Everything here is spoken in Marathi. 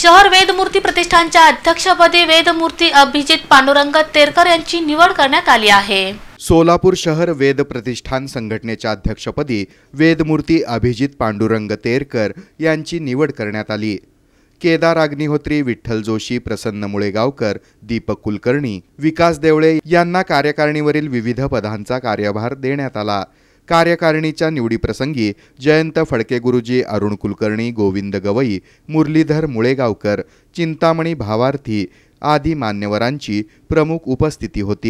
शहर वेदमूर्ती प्रतिष्ठानच्या अध्यक्षपदी वेदमूर्ती अभिजित पांडुरंग तेरकर यांची निवड करण्यात आली आहे सोलापूर शहर वेद प्रतिष्ठान संघटनेच्या अध्यक्षपदी वेदमूर्ती अभिजित पांडुरंग तेरकर यांची निवड करण्यात आली केदार अग्निहोत्री विठ्ठल जोशी प्रसन्न मुळेगावकर दीपक कुलकर्णी विकास देवळे यांना कार्यकारिणीवरील विविध पदांचा कार्यभार देण्यात आला कार्यकारिणीच्या निवडीप्रसंगी जयंत फडके गुरुजी अरुण कुलकर्णी गोविंद गवई मुरलीधर मुळेगावकर चिंतामणी भावार्थी आदी मान्यवरांची प्रमुख उपस्थिती होती